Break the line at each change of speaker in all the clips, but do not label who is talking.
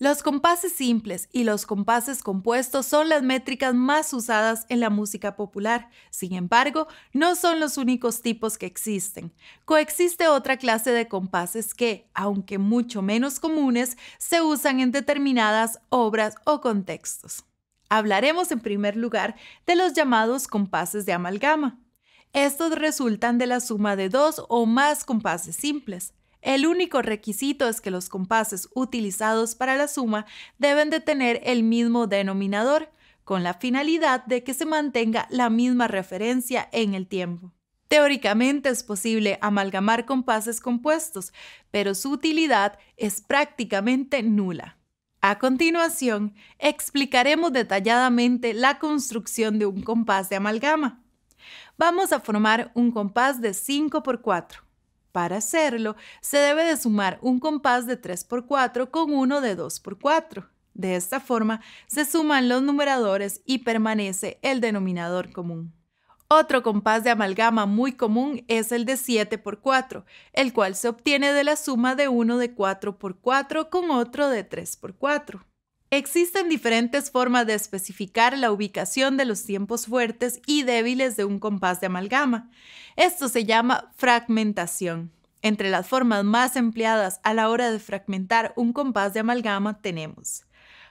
Los compases simples y los compases compuestos son las métricas más usadas en la música popular. Sin embargo, no son los únicos tipos que existen. Coexiste otra clase de compases que, aunque mucho menos comunes, se usan en determinadas obras o contextos. Hablaremos en primer lugar de los llamados compases de amalgama. Estos resultan de la suma de dos o más compases simples. El único requisito es que los compases utilizados para la suma deben de tener el mismo denominador, con la finalidad de que se mantenga la misma referencia en el tiempo. Teóricamente es posible amalgamar compases compuestos, pero su utilidad es prácticamente nula. A continuación, explicaremos detalladamente la construcción de un compás de amalgama. Vamos a formar un compás de 5 por 4. Para hacerlo, se debe de sumar un compás de 3x4 con uno de 2x4. De esta forma, se suman los numeradores y permanece el denominador común. Otro compás de amalgama muy común es el de 7x4, el cual se obtiene de la suma de uno de 4x4 con otro de 3x4. Existen diferentes formas de especificar la ubicación de los tiempos fuertes y débiles de un compás de amalgama. Esto se llama fragmentación. Entre las formas más empleadas a la hora de fragmentar un compás de amalgama tenemos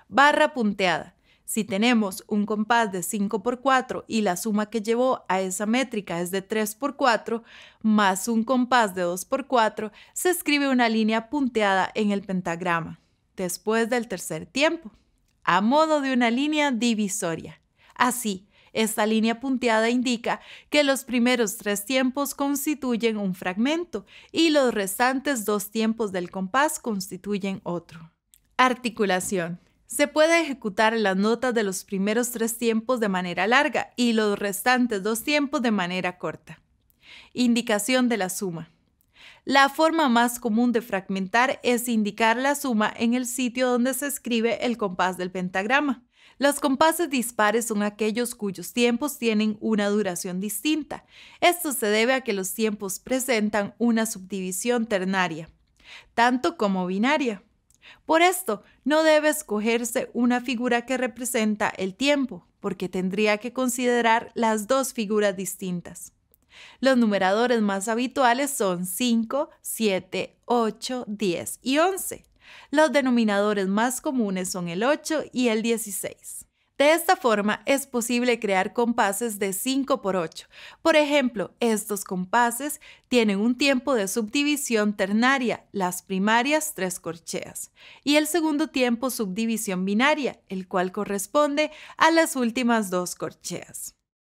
barra punteada. Si tenemos un compás de 5x4 y la suma que llevó a esa métrica es de 3x4 más un compás de 2x4, se escribe una línea punteada en el pentagrama después del tercer tiempo, a modo de una línea divisoria. Así, esta línea punteada indica que los primeros tres tiempos constituyen un fragmento y los restantes dos tiempos del compás constituyen otro. Articulación. Se puede ejecutar las notas de los primeros tres tiempos de manera larga y los restantes dos tiempos de manera corta. Indicación de la suma. La forma más común de fragmentar es indicar la suma en el sitio donde se escribe el compás del pentagrama. Los compases dispares son aquellos cuyos tiempos tienen una duración distinta. Esto se debe a que los tiempos presentan una subdivisión ternaria, tanto como binaria. Por esto, no debe escogerse una figura que representa el tiempo, porque tendría que considerar las dos figuras distintas. Los numeradores más habituales son 5, 7, 8, 10 y 11. Los denominadores más comunes son el 8 y el 16. De esta forma es posible crear compases de 5 por 8. Por ejemplo, estos compases tienen un tiempo de subdivisión ternaria, las primarias tres corcheas, y el segundo tiempo subdivisión binaria, el cual corresponde a las últimas dos corcheas.